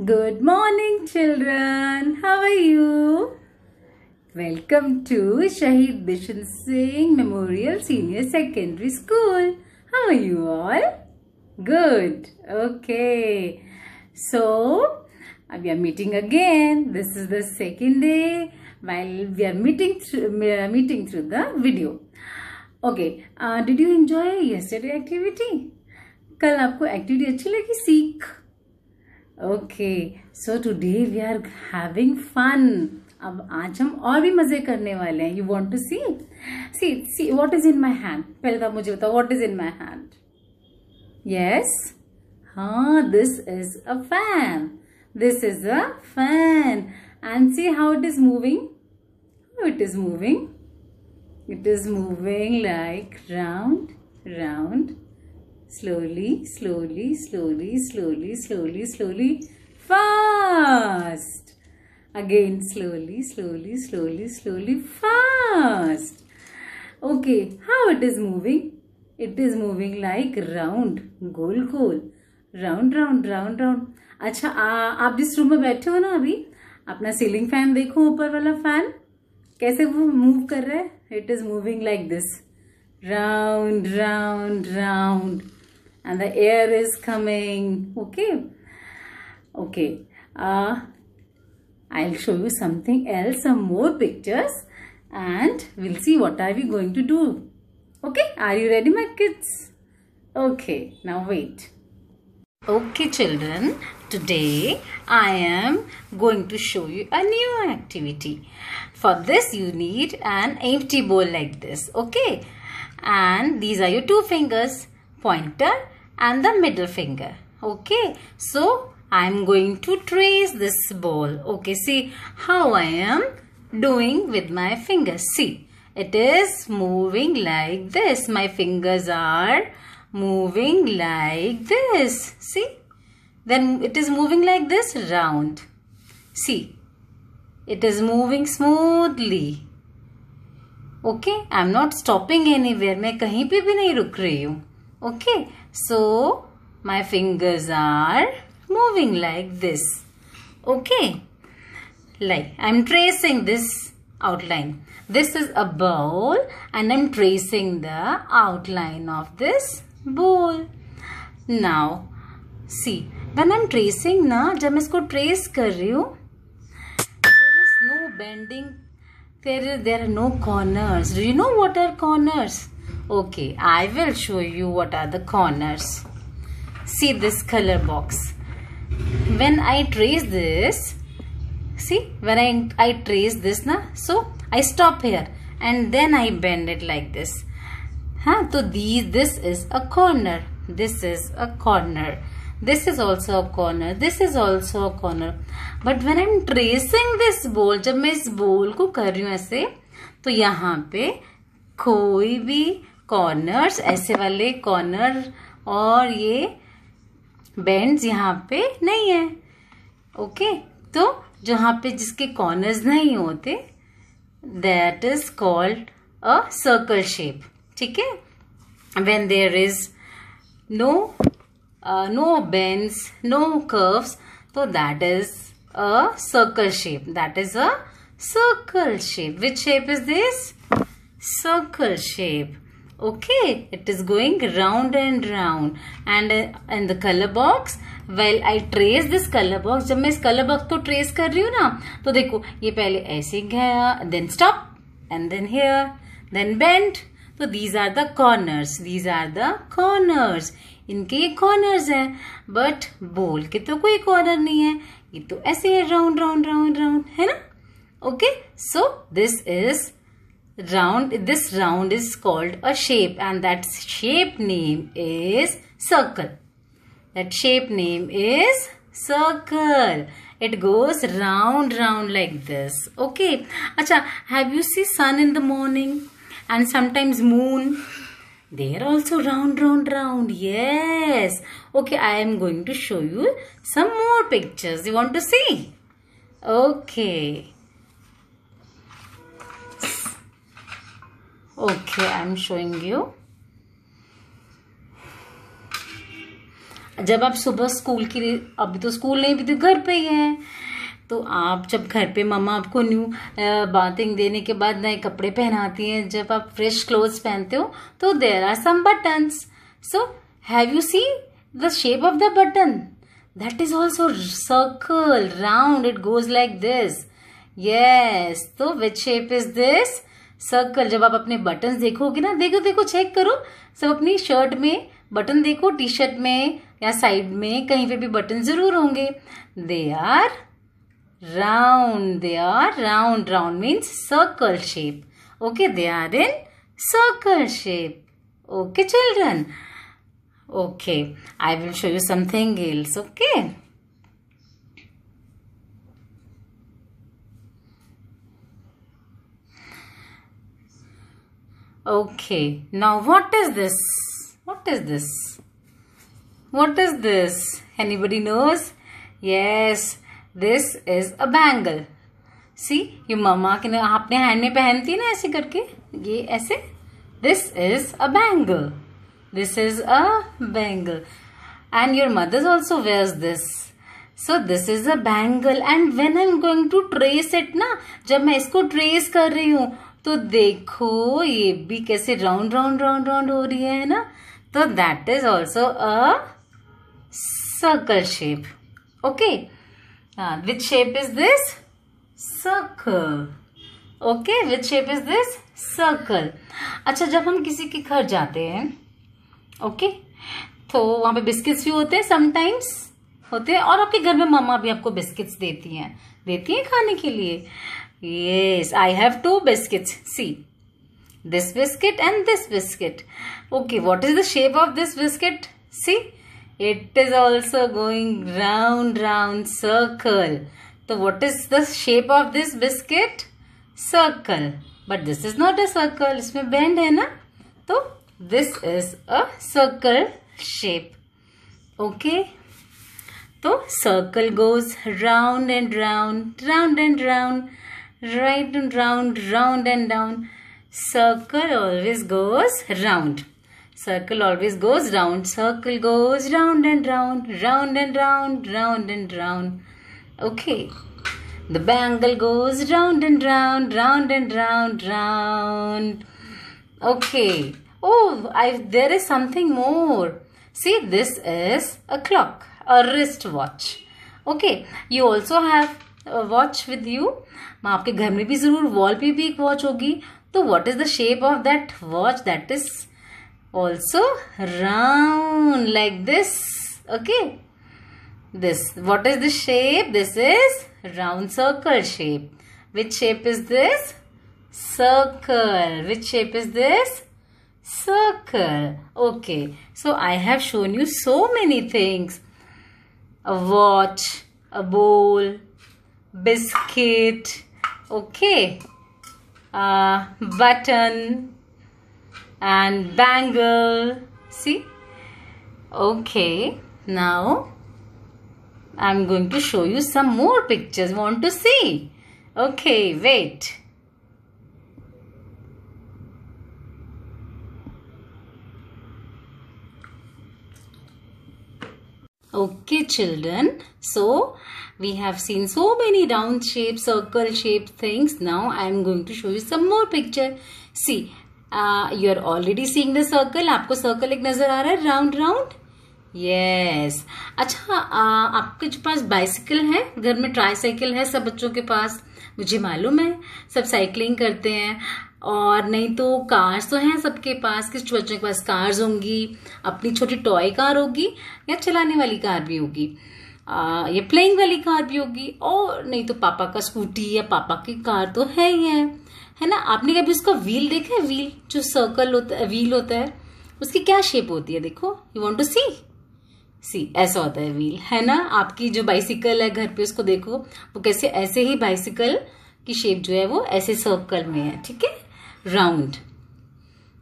Good morning children. How are you? Welcome to Shahid Bishan Singh Memorial Senior Secondary School. How are you all? Good. Okay. So, we are meeting again. This is the second day while we are meeting through, meeting through the video. Okay. Uh, did you enjoy yesterday activity? कल आपको activity अच्छी लगी सीख okay so today we are having fun अब आज हम और भी मज़े करने वाले हैं you want to see see see what is in my hand पहले तो मुझे बताओ what is in my hand yes हाँ this is a fan this is a fan and see how it is moving it is moving it is moving like round round slowly, slowly, slowly, slowly, slowly, slowly, fast. Again, slowly, slowly, slowly, slowly, fast. Okay, how it is moving? It is moving like round, गोल गोल, round, round, round, round. अच्छा आ, आप जिस room में बैठे हो ना अभी अपना सीलिंग फैन देखो ऊपर वाला फैन कैसे वो मूव कर रहा है it is moving like this round round round and the air is coming okay okay uh, I'll show you something else some more pictures and we'll see what are we going to do okay are you ready my kids okay now wait okay children today I am going to show you a new activity for this you need an empty bowl like this okay and these are your two fingers pointer and the middle finger. Okay. So, I am going to trace this ball. Okay. See how I am doing with my finger. See. It is moving like this. My fingers are moving like this. See? Then it is moving like this round. See? It is moving smoothly. Okay? I am not stopping anywhere. मैं कहीं पे भी नहीं रुक रही Okay? So, my fingers are moving like this. Okay. Like, I'm tracing this outline. This is a bowl and I'm tracing the outline of this bowl. Now, see, when I'm tracing na, जब मैं इसको trace कर रही हूँ, there is no bending, there is there are no corners. Do you know what are corners? Okay, I will show you what are the corners. See this color box. When I trace this, see, when I, I trace this, na, so I stop here and then I bend it like this. ha Huh? So these, this is a corner. This is a corner. This is also a corner. This is also a corner. But when I'm tracing this ball, jab main is ball ko kar rahi hu aise to yahan pe koi bhi corners ऐसे वाले corner और ये bends यहाँ पे नहीं है okay तो जहाँ पे जिसके कॉर्नर्स नहीं होते that is called a circle shape ठीक है when there is no no bends no curves तो that is a circle shape that is a circle shape. Which shape is this? Circle shape. okay it is going round and round and uh, in the color box well I trace this colour box जब मैं इस colour box को trace कर रही हूं ना तो देखो ये पहले ऐसे गया then stop and then here then bend तो these are the corners these are the corners इनके ये कॉर्नर्स है बट बोल के तो कोई कॉर्नर नहीं है ये तो ऐसे है राउंड राउंड राउंड राउंड है ना okay so this is round this round is called a shape and that shape name is circle that shape name is circle it goes round round like this okay acha have you see sun in the morning and sometimes moon they are also round round round yes okay i am going to show you some more pictures you want to see okay okay I am showing you जब आप सुबह school के लिए अभी तो school नहीं भी तो घर पे ही हैं तो आप जब घर पे मामा आपको न्यू बाथिंग देने के बाद नए कपड़े पहनाती हैं जब आप फ्रेश क्लोथ्स पहनते हो तो there are some buttons so have you see the shape of the button that is also circle round it goes like this yes तो which shape is this circle जब आप अपने बटन देखोगे ना देखो देखो चेक करो सब अपनी शर्ट में बटन देखो टी शर्ट में या साइड में कहीं पे भी बटन जरूर होंगे they are round they are round round means circle shape okay they are in circle shape okay children okay I will show you something else. Okay Okay, now what is this? What is this? What is this? Anybody knows? Yes, this is a bangle. See, your mama can aapne hand me pehenti na aise karke. Ye aise. This is a bangle. This is a bangle. And your mother also wears this. So this is a bangle. And when I am going to trace it na, jab main isko trace kar तो देखो ये भी कैसे round round round round हो रही है ना तो that is also a circle shape okay which shape is this circle okay which shape is this circle अच्छा जब हम किसी के घर जाते हैं ओके okay? तो वहां पे बिस्किट्स भी होते हैं समटाइम्स होते हैं और आपके घर में मामा भी आपको बिस्किट्स देती हैं देती हैं खाने के लिए Yes, I have two biscuits. See, this biscuit and this biscuit. Okay, what is the shape of this biscuit? See, it is also going round, round circle. So, what is the shape of this biscuit? Circle. But this is not a circle. इसमें bend है ना? तो this is a circle shape. Okay. So, circle goes round and round, round and round right and round, round and down. Circle always goes round. Circle always goes round. Circle goes round and round, round and round, round and round. Okay. The bangle goes round and round, round and round, round. Okay. Oh, I, there is something more. See, this is a clock, a wristwatch. Okay. You also have watch with you आपके घर में भी ज़रूर wall पे भी एक watch होगी तो what is the shape of that watch that is also round like this okay this what is the shape this is round circle shape which shape is this circle which shape is this circle okay so i have shown you so many things a watch a bowl biscuit okay uh, button and bangle see okay now I'm going to show you some more pictures want to see okay wait Okay children, so we have seen so many round shape, circle shape things. Now I am going to show you some more picture. See, uh, you are already seeing the circle aapko circle ek nazar aa raha hai round round yes acha uh, aapke पास bicycle है घर में try cycle है सब बच्चों के पास मुझे मालूम है सब साइकिलिंग करते हैं और नहीं तो कार्स तो हैं सबके पास किस बच्चों के पास कार्स होंगी अपनी छोटी टॉय कार होगी या चलाने वाली कार भी होगी ये प्लेइंग वाली कार भी होगी और नहीं तो पापा का स्कूटी या पापा की कार तो है ही है है ना आपने कभी उसका व्हील देखा है व्हील जो सर्कल होता है व्हील होता है उसकी क्या शेप होती है देखो you want to see see ऐसा होता है व्हील है ना आपकी जो बाइसिकल है घर पे उसको देखो वो कैसे ऐसे ही बाइसिकल की शेप जो है वो ऐसे सर्कल में है ठीक है round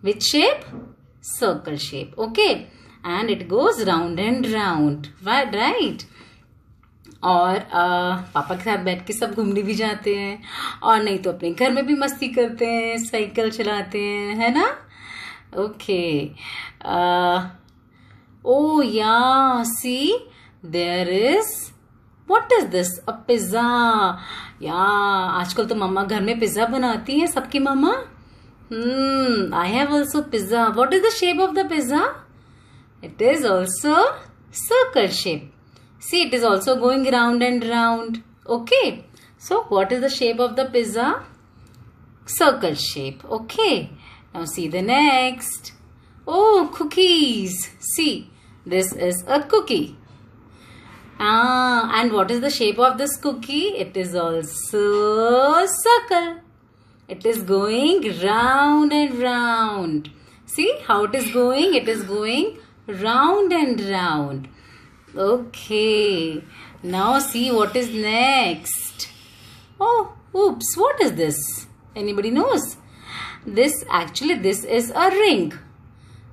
which shape circle shape okay and it goes round and round right right और आ, पापा के साथ बैठ के सब घूमने भी जाते हैं और नहीं तो अपने घर में भी मस्ती करते हैं साइकिल चलाते हैं है ना okay oh yeah see there is what is this a pizza या आजकल तो मम्मा घर में पिज्जा बनाती है सबकी मम्मा Hmm, I have also pizza. What is the shape of the pizza? It is also circle shape. See, it is also going round and round. Okay. So, what is the shape of the pizza? Circle shape. Okay. Now, see the next. Oh, cookies. See, this is a cookie. Ah, and what is the shape of this cookie? It is also circle. It is going round and round. See how it is going? It is going round and round. Okay. Now see what is next. Oh, oops. What is this? Anybody knows? This actually, this is a ring.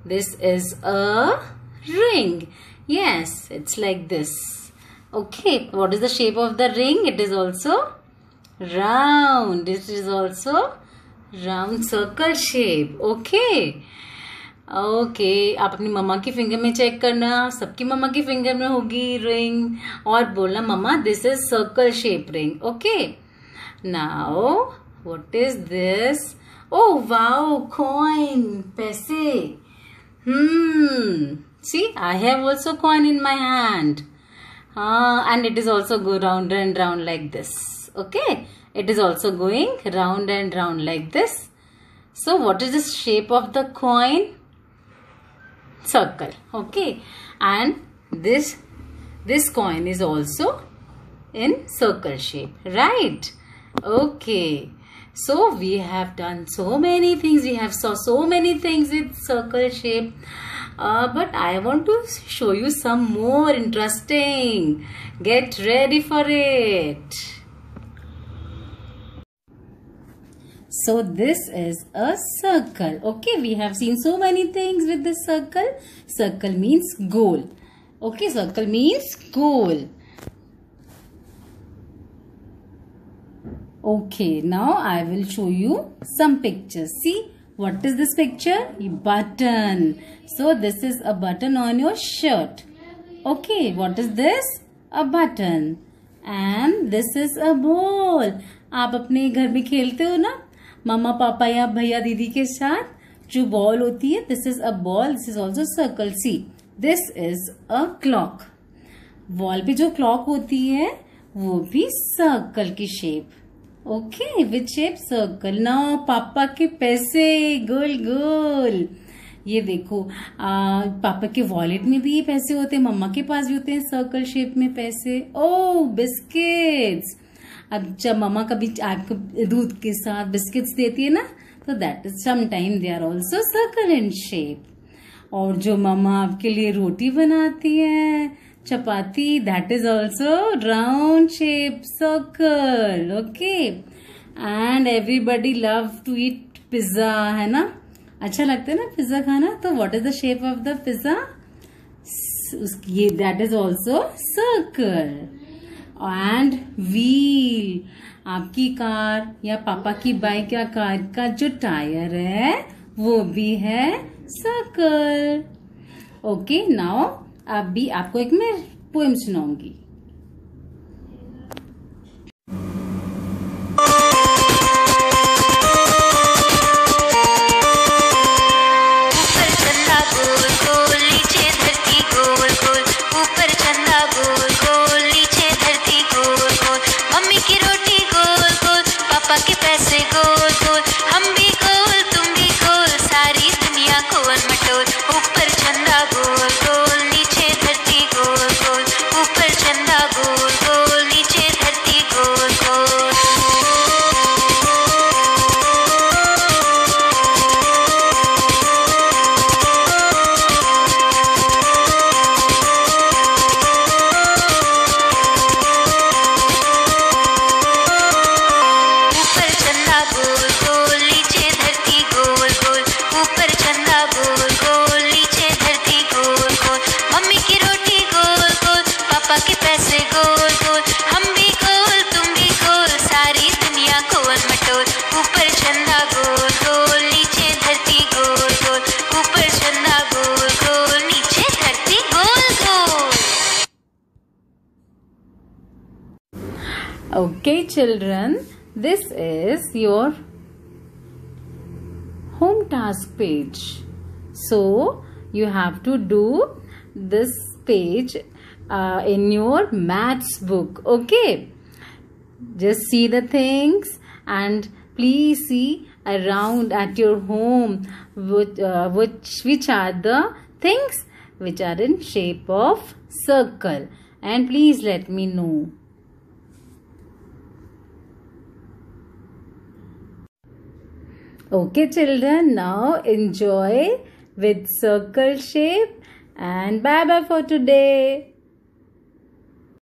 This is a ring. Yes, it's like this. Okay, what is the shape of the ring? It is also round this is also round circle shape okay okay okay, आप अपनी मम्मा की finger में check करना सबकी मम्मा की finger में होगी ring और बोलना मम्मा this is circle shape ring okay now what is this oh wow coin पैसे hmm see I have also coin in my hand हाँ and it is also go round and round like this okay it is also going round and round like this so what is the shape of the coin circle okay and this this coin is also in circle shape right okay so we have done so many things we have saw so many things with circle shape uh, but I want to show you some more interesting get ready for it So this is a circle. Okay, we have seen so many things with this circle. Circle means goal. Okay, circle means goal. Okay, now I will show you some pictures. See, what is this picture? A button. So this is a button on your shirt. Okay, what is this? A button. And this is a ball. आप अपने घर में खेलते हो ना मामा पापा या भैया दीदी के साथ जो बॉल होती है this is a ball this is also circle see this is a clock ball पे जो क्लॉक होती है वो भी सर्कल की shape okay with shape circle ना पापा के पैसे गोल गोल ये देखो आ, पापा के वॉलेट में भी ये पैसे होते हैं मम्मा के पास भी होते हैं सर्कल शेप में पैसे ओ oh, बिस्किट्स अब जब मम्मा कभी आपको दूध के साथ बिस्किट्स देती है ना तो दैट इज समाइम they are also circle in shape और जो मम्मा आपके लिए रोटी बनाती है chapati that is also round shape circle okay and everybody love to eat pizza है ना अच्छा लगता है ना पिज्जा खाना तो what is the shape of the pizza ये that is also circle and wheel आपकी कार या पापा की बाइक या कार का जो टायर है वो भी है सर्कल ओके नाउ अब भी आपको एक मैं पोएम सुनाऊंगी वन मटोल ऊपर चंदा बोल बोल Okay children, this is your home task page. So, you have to do this page uh, in your maths book. Okay. Just see the things and please see around at your home which, uh, which, which are the things which are in shape of circle. And please let me know. Okay children, now enjoy with circle shape and bye bye for today.